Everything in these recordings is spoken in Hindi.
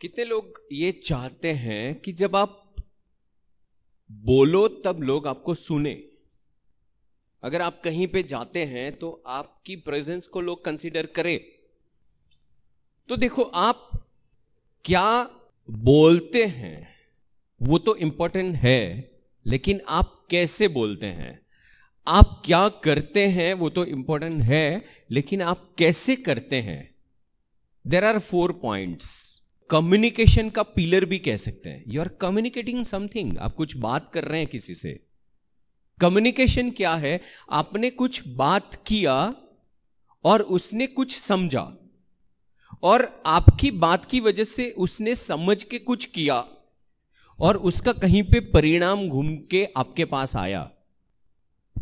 कितने लोग ये चाहते हैं कि जब आप बोलो तब लोग आपको सुने अगर आप कहीं पे जाते हैं तो आपकी प्रेजेंस को लोग कंसिडर करें तो देखो आप क्या बोलते हैं वो तो इंपॉर्टेंट है लेकिन आप कैसे बोलते हैं आप क्या करते हैं वो तो इंपॉर्टेंट है लेकिन आप कैसे करते हैं there are four points communication का पिलर भी कह सकते हैं यू आर कम्युनिकेटिंग समथिंग आप कुछ बात कर रहे हैं किसी से कम्युनिकेशन क्या है आपने कुछ बात किया और उसने कुछ समझा और आपकी बात की वजह से उसने समझ के कुछ किया और उसका कहीं पे परिणाम घूम के आपके पास आया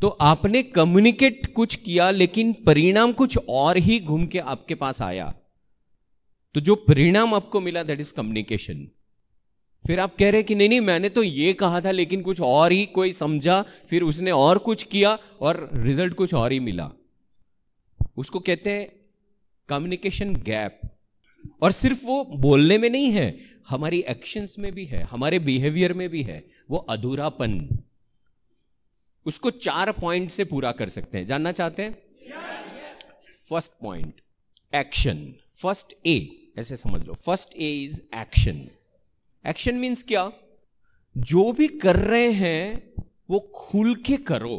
तो आपने कम्युनिकेट कुछ किया लेकिन परिणाम कुछ और ही घूम के आपके पास आया तो जो परिणाम आपको मिला दैट इज कम्युनिकेशन फिर आप कह रहे कि नहीं नहीं मैंने तो ये कहा था लेकिन कुछ और ही कोई समझा फिर उसने और कुछ किया और रिजल्ट कुछ और ही मिला उसको कहते हैं कम्युनिकेशन गैप और सिर्फ वो बोलने में नहीं है हमारी एक्शंस में भी है हमारे बिहेवियर में भी है वो अधूरापन उसको चार पॉइंट से पूरा कर सकते हैं जानना चाहते हैं first point action first A ऐसे समझ लो first A is action action means क्या जो भी कर रहे हैं वो खुल के करो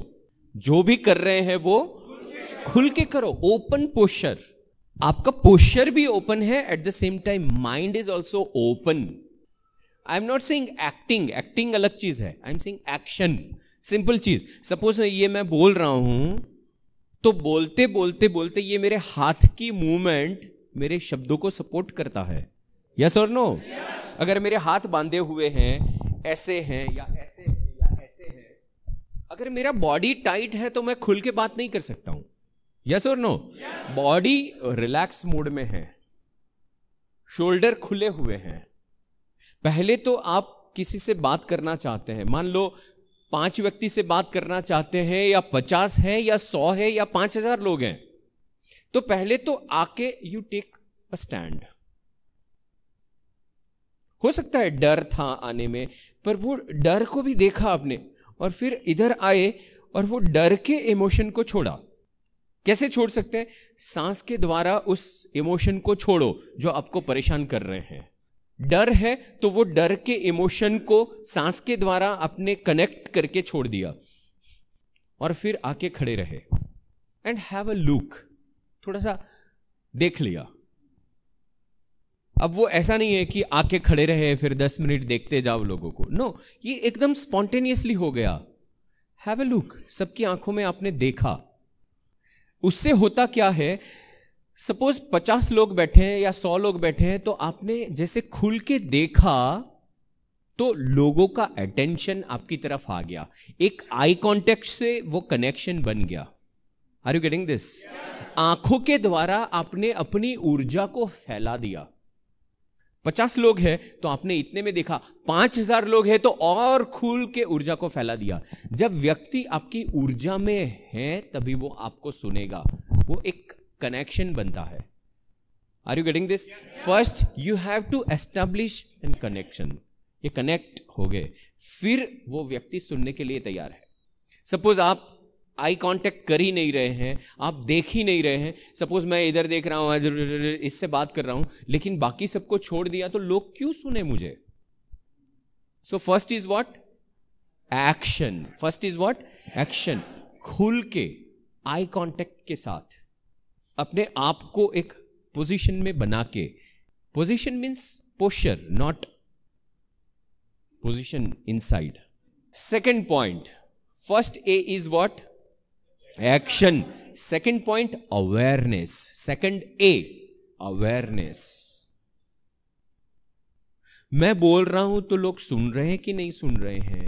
जो भी कर रहे हैं वो खुल के करो ओपन पोस्चर आपका पोस्चर भी ओपन है at the same time mind is also open I am not saying acting acting अलग चीज है I am saying action simple चीज सपोज ये मैं बोल रहा हूं तो बोलते बोलते बोलते ये मेरे हाथ की मूवमेंट मेरे शब्दों को सपोर्ट करता है यस और नो अगर मेरे हाथ बांधे हुए हैं ऐसे हैं या ऐसे हैं या ऐसे हैं अगर मेरा बॉडी टाइट है तो मैं खुल के बात नहीं कर सकता हूं यस और नो बॉडी रिलैक्स मोड में है शोल्डर खुले हुए हैं पहले तो आप किसी से बात करना चाहते हैं मान लो पांच व्यक्ति से बात करना चाहते हैं या पचास है या सौ है या पांच हजार लोग हैं तो पहले तो आके यू टेक अ स्टैंड हो सकता है डर था आने में पर वो डर को भी देखा आपने और फिर इधर आए और वो डर के इमोशन को छोड़ा कैसे छोड़ सकते हैं सांस के द्वारा उस इमोशन को छोड़ो जो आपको परेशान कर रहे हैं डर है तो वो डर के इमोशन को सांस के द्वारा आपने कनेक्ट करके छोड़ दिया और फिर आके खड़े रहे एंड हैव अ लुक थोड़ा सा देख लिया अब वो ऐसा नहीं है कि आके खड़े रहे फिर दस मिनट देखते जाओ लोगों को नो ये एकदम स्पॉन्टेनियसली हो गया हैव ए लुक सबकी आंखों में आपने देखा उससे होता क्या है सपोज पचास लोग बैठे हैं या सौ लोग बैठे हैं तो आपने जैसे खुल के देखा तो लोगों का अटेंशन आपकी तरफ आ गया एक आई कॉन्टेक्ट से वो कनेक्शन बन गया आर यू गेटिंग दिस आंखों के द्वारा आपने अपनी ऊर्जा को फैला दिया पचास लोग हैं तो आपने इतने में देखा पांच हजार लोग हैं तो और खुल के ऊर्जा को फैला दिया जब व्यक्ति आपकी ऊर्जा में है तभी वो आपको सुनेगा वो एक कनेक्शन बनता है are you getting this first you have to establish an connection ये कनेक्ट हो गए फिर वो व्यक्ति सुनने के लिए तैयार है सपोज आप आई कांटेक्ट कर ही नहीं रहे हैं आप देख ही नहीं रहे हैं सपोज मैं इधर देख रहा हूँ इससे बात कर रहा हूँ लेकिन बाकी सबको छोड़ दिया तो लोग क्यों सुने मुझे so first is what action first is what action खुल के आई कॉन्टेक्ट के साथ अपने आप को एक पोजिशन में बना के position means posture not position inside second point first A is what action second point awareness second A awareness मैं बोल रहा हूं तो लोग सुन रहे हैं कि नहीं सुन रहे हैं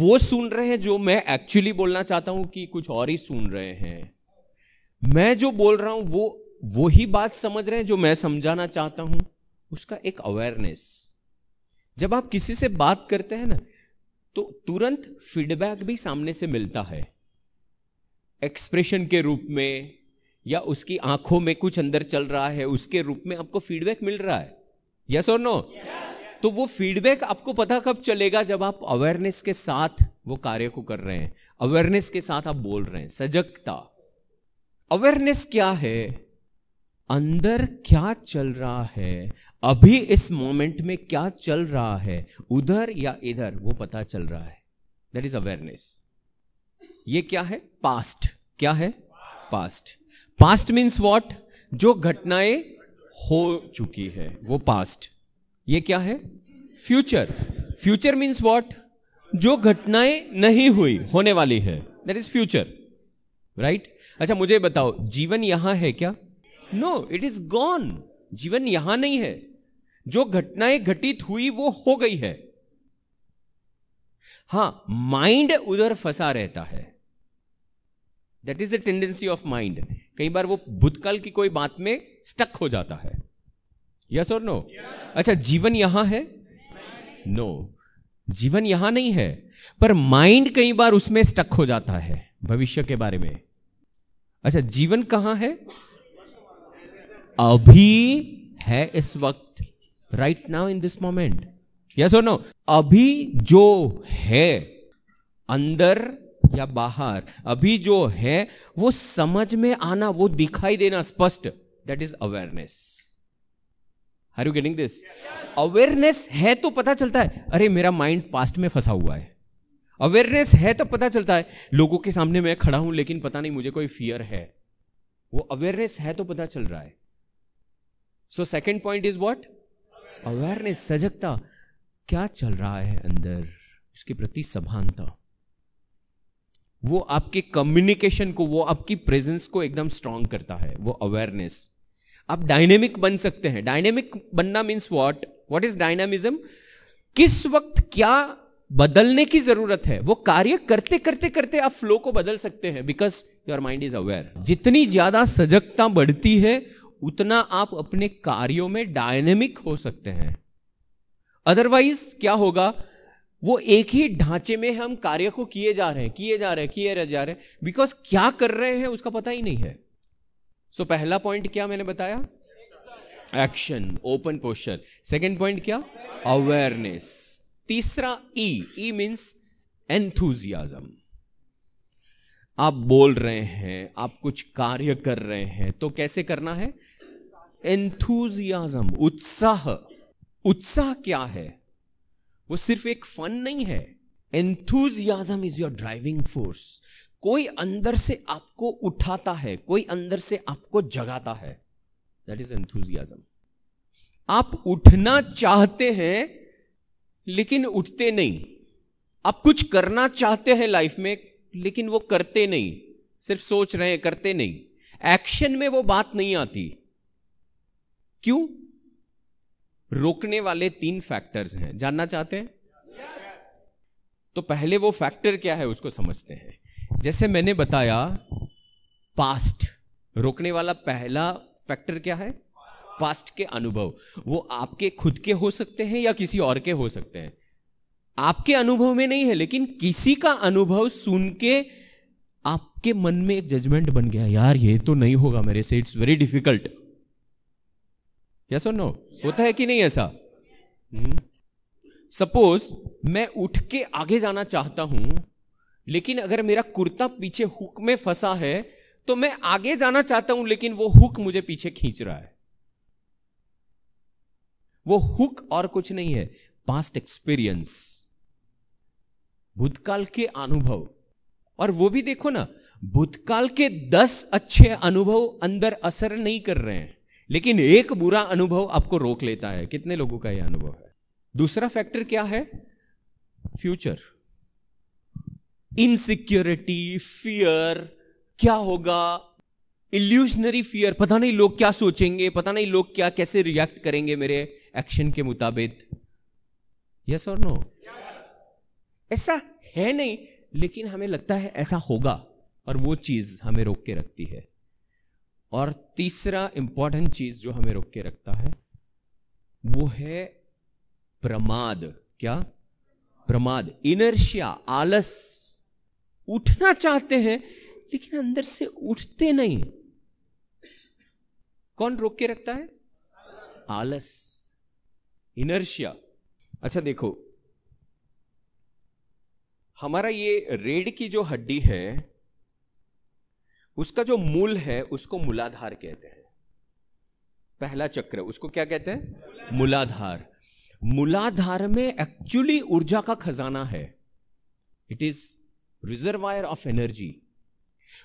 वो सुन रहे हैं जो मैं एक्चुअली बोलना चाहता हूं कि कुछ और ही सुन रहे हैं मैं जो बोल रहा हूं वो वो ही बात समझ रहे हैं जो मैं समझाना चाहता हूं उसका एक अवेयरनेस जब आप किसी से बात करते हैं ना तो तुरंत फीडबैक भी सामने से मिलता है एक्सप्रेशन के रूप में या उसकी आंखों में कुछ अंदर चल रहा है उसके रूप में आपको फीडबैक मिल रहा है यस और नो तो वो फीडबैक आपको पता कब चलेगा जब आप अवेयरनेस के साथ वो कार्य को कर रहे हैं अवेयरनेस के साथ आप बोल रहे हैं सजगता अवेयरनेस क्या है अंदर क्या चल रहा है अभी इस मोमेंट में क्या चल रहा है उधर या इधर वो पता चल रहा है दैट इज अवेयरनेस ये क्या है पास्ट क्या है पास्ट पास्ट मीन्स वॉट जो घटनाएं हो चुकी है वो पास्ट ये क्या है फ्यूचर फ्यूचर मीन्स वॉट जो घटनाएं नहीं हुई होने वाली है दैट इज फ्यूचर राइट अच्छा मुझे बताओ जीवन यहां है क्या नो इट इज गॉन जीवन यहां नहीं है जो घटनाएं घटित हुई वो हो गई है हां माइंड उधर फंसा रहता है that is a tendency of mind कई बार वो भूतकाल की कोई बात में स्टक हो जाता है यस और नो अच्छा जीवन यहां है नो no. जीवन यहां नहीं है पर माइंड कई बार उसमें स्टक हो जाता है भविष्य के बारे में अच्छा जीवन कहां है अभी है इस वक्त right now in this moment yes और नो अभी जो है अंदर या बाहर अभी जो है वो समझ में आना वो दिखाई देना स्पष्ट that is awareness are you getting this awareness है तो पता चलता है अरे मेरा माइंड पास्ट में फंसा हुआ है अवेयरनेस है तो पता चलता है लोगों के सामने मैं खड़ा हूं लेकिन पता नहीं मुझे कोई फियर है वो अवेयरनेस है तो पता चल रहा है so second point is what awareness सजगता क्या चल रहा है अंदर उसके प्रति सभानता वो आपके कम्युनिकेशन को वो आपकी प्रेजेंस को एकदम स्ट्रांग करता है वो अवेयरनेस आप डायनेमिक बन सकते हैं डायनेमिक बनना means what what is dynamism किस वक्त क्या बदलने की जरूरत है वो कार्य करते करते करते आप फ्लो को बदल सकते हैं because your mind is aware जितनी ज्यादा सजगता बढ़ती है उतना आप अपने कार्यों में डायनेमिक हो सकते हैं अदरवाइज क्या होगा वो एक ही ढांचे में हम कार्य को किए जा रहे हैं किए जा रहे हैं किए जा रहे हैं बिकॉज क्या कर रहे हैं उसका पता ही नहीं है सो so, पहला पॉइंट क्या मैंने बताया action open poster second point क्या अवेयरनेस तीसरा ई ई मीन्स एंथुजियाजम आप बोल रहे हैं आप कुछ कार्य कर रहे हैं तो कैसे करना है एंथुजियाजम उत्साह उत्साह क्या है वो सिर्फ एक फन नहीं है enthusiasm is your driving force कोई अंदर से आपको उठाता है कोई अंदर से आपको जगाता है दैट इज एंथुजियाजम आप उठना चाहते हैं लेकिन उठते नहीं आप कुछ करना चाहते हैं लाइफ में लेकिन वो करते नहीं सिर्फ सोच रहे हैं करते नहीं एक्शन में वो बात नहीं आती क्यों रोकने वाले तीन फैक्टर्स हैं जानना चाहते हैं तो पहले वो फैक्टर क्या है उसको समझते हैं जैसे मैंने बताया पास्ट रोकने वाला पहला फैक्टर क्या है पास्ट के अनुभव वो आपके खुद के हो सकते हैं या किसी और के हो सकते हैं आपके अनुभव में नहीं है लेकिन किसी का अनुभव सुन के आपके मन में एक जजमेंट बन गया यार ये तो नहीं होगा मेरे से इट्स वेरी डिफिकल्ट यस और नो होता है कि नहीं ऐसा सपोज hmm? मैं उठ के आगे जाना चाहता हूं लेकिन अगर मेरा कुर्ता पीछे हुक में फंसा है तो मैं आगे जाना चाहता हूं लेकिन वो हुक मुझे पीछे खींच रहा है वो हुक और कुछ नहीं है पास्ट एक्सपीरियंस भूतकाल के अनुभव और वो भी देखो ना भूतकाल के दस अच्छे अनुभव अंदर असर नहीं कर रहे हैं लेकिन एक बुरा अनुभव आपको रोक लेता है कितने लोगों का यह अनुभव है दूसरा फैक्टर क्या है फ्यूचर इनसिक्योरिटी फियर क्या होगा इल्यूशनरी फियर पता नहीं लोग क्या सोचेंगे पता नहीं लोग क्या कैसे रिएक्ट करेंगे मेरे एक्शन के मुताबिक यस और नो ऐसा है नहीं लेकिन हमें लगता है ऐसा होगा और वो चीज हमें रोक के रखती है और तीसरा इंपॉर्टेंट चीज जो हमें रोक के रखता है वो है प्रमाद क्या प्रमाद इनर्शिया आलस उठना चाहते हैं लेकिन अंदर से उठते नहीं कौन रोक के रखता है आलस इनर्शिया अच्छा देखो हमारा ये रेड की जो हड्डी है उसका जो मूल है उसको मूलाधार कहते हैं पहला चक्र उसको क्या कहते हैं मूलाधार मूलाधार में एक्चुअली ऊर्जा का खजाना है it is reservoir of energy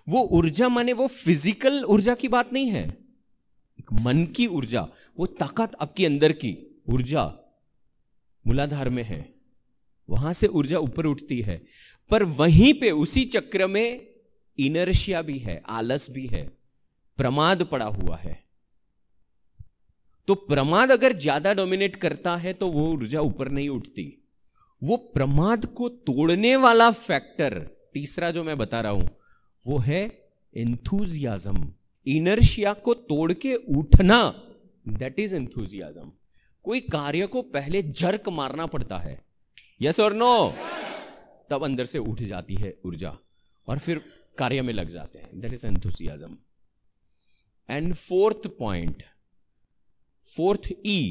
वो ऊर्जा माने वो फिजिकल ऊर्जा की बात नहीं है मन की ऊर्जा वो ताकत आपके अंदर की ऊर्जा मूलाधार में है वहां से ऊर्जा ऊपर उठती है पर वहीं पे उसी चक्र में इनर्शिया भी है आलस भी है प्रमाद पड़ा हुआ है तो प्रमाद अगर ज्यादा डोमिनेट करता है तो वो ऊर्जा ऊपर नहीं उठती वो प्रमाद को तोड़ने वाला फैक्टर तीसरा जो मैं बता रहा हूं वो है एंथुजियाजम इनर्शिया को तोड़ के उठना दैट इज एंथुजियाजम कोई कार्य को पहले जर्क मारना पड़ता है यस और नो तब अंदर से उठ जाती है ऊर्जा और फिर कार्य में लग जाते हैं that is enthusiasm and fourth point fourth E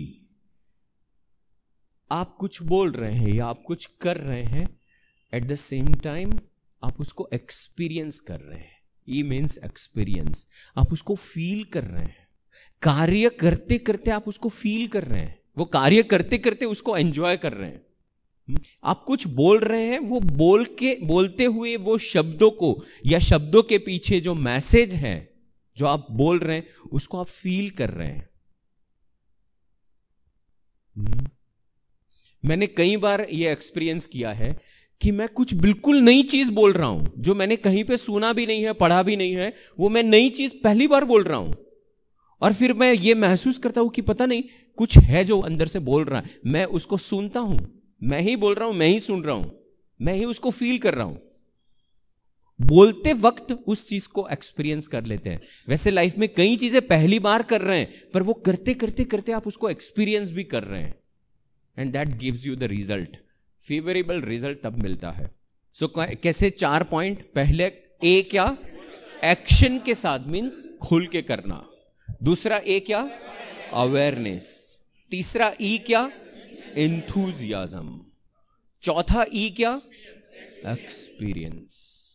आप कुछ बोल रहे हैं या आप कुछ कर रहे हैं एट द सेम टाइम आप उसको एक्सपीरियंस कर रहे हैं ई मीन्स एक्सपीरियंस आप उसको फील कर रहे हैं कार्य करते करते आप उसको फील कर रहे हैं वो कार्य करते करते उसको एंजॉय कर रहे हैं आप कुछ बोल रहे हैं वो बोल के बोलते हुए वो शब्दों को या शब्दों के पीछे जो मैसेज है जो आप बोल रहे हैं उसको आप फील कर रहे हैं हम्म। मैंने कई बार ये एक्सपीरियंस किया है कि मैं कुछ बिल्कुल नई चीज बोल रहा हूं जो मैंने कहीं पे सुना भी नहीं है पढ़ा भी नहीं है वो मैं नई चीज पहली बार बोल रहा हूं और फिर मैं ये महसूस करता हूं कि पता नहीं कुछ है जो अंदर से बोल रहा है मैं उसको सुनता हूं मैं ही बोल रहा हूं मैं ही सुन रहा हूं मैं ही उसको फील कर रहा हूं बोलते वक्त उस चीज को एक्सपीरियंस कर लेते हैं वैसे लाइफ में कई चीजें पहली बार कर रहे हैं पर वो करते करते करते आप उसको एक्सपीरियंस भी कर रहे हैं and that gives you the result favourable result तब मिलता है सो so, कैसे चार पॉइंट पहले ए क्या एक्शन के साथ मीन्स खुल के करना दूसरा ए क्या अवेयरनेस तीसरा ई e क्या इंथूजियाजम चौथा ई e क्या एक्सपीरियंस